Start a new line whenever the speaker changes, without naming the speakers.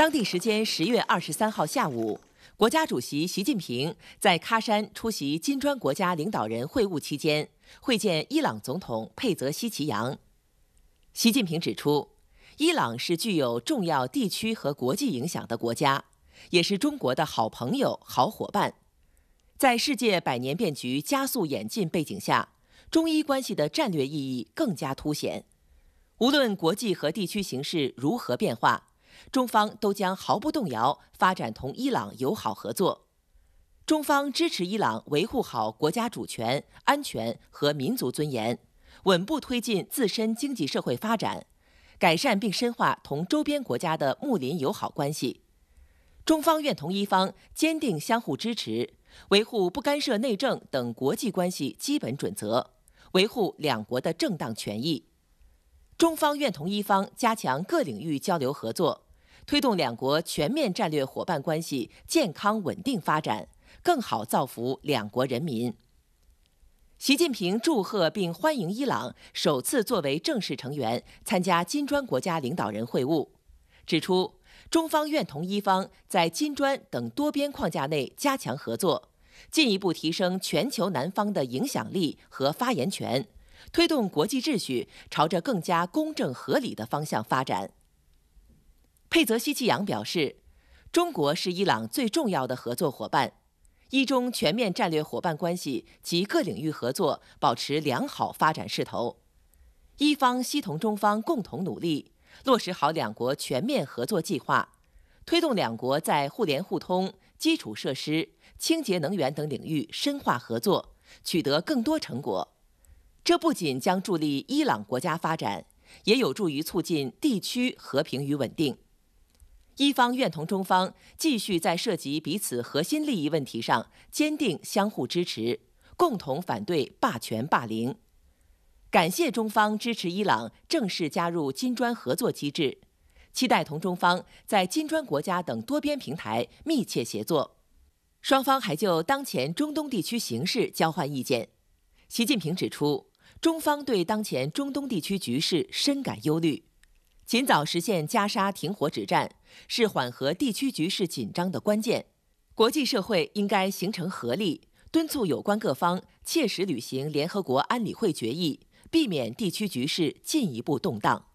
当地时间十月二十三号下午，国家主席习近平在喀山出席金砖国家领导人会晤期间会见伊朗总统佩泽西奇扬。习近平指出，伊朗是具有重要地区和国际影响的国家，也是中国的好朋友、好伙伴。在世界百年变局加速演进背景下，中伊关系的战略意义更加凸显。无论国际和地区形势如何变化，中方都将毫不动摇发展同伊朗友好合作。中方支持伊朗维护好国家主权、安全和民族尊严，稳步推进自身经济社会发展，改善并深化同周边国家的睦邻友好关系。中方愿同伊方坚定相互支持，维护不干涉内政等国际关系基本准则，维护两国的正当权益。中方愿同伊方加强各领域交流合作。推动两国全面战略伙伴关系健康稳定发展，更好造福两国人民。习近平祝贺并欢迎伊朗首次作为正式成员参加金砖国家领导人会晤，指出中方愿同伊方在金砖等多边框架内加强合作，进一步提升全球南方的影响力和发言权，推动国际秩序朝着更加公正合理的方向发展。佩泽西奇扬表示，中国是伊朗最重要的合作伙伴，伊中全面战略伙伴关系及各领域合作保持良好发展势头。伊方希同中方共同努力，落实好两国全面合作计划，推动两国在互联互通、基础设施、清洁能源等领域深化合作，取得更多成果。这不仅将助力伊朗国家发展，也有助于促进地区和平与稳定。一方愿同中方继续在涉及彼此核心利益问题上坚定相互支持，共同反对霸权霸凌。感谢中方支持伊朗正式加入金砖合作机制，期待同中方在金砖国家等多边平台密切协作。双方还就当前中东地区形势交换意见。习近平指出，中方对当前中东地区局势深感忧虑。尽早实现加沙停火止战，是缓和地区局势紧张的关键。国际社会应该形成合力，敦促有关各方切实履行联合国安理会决议，避免地区局势进一步动荡。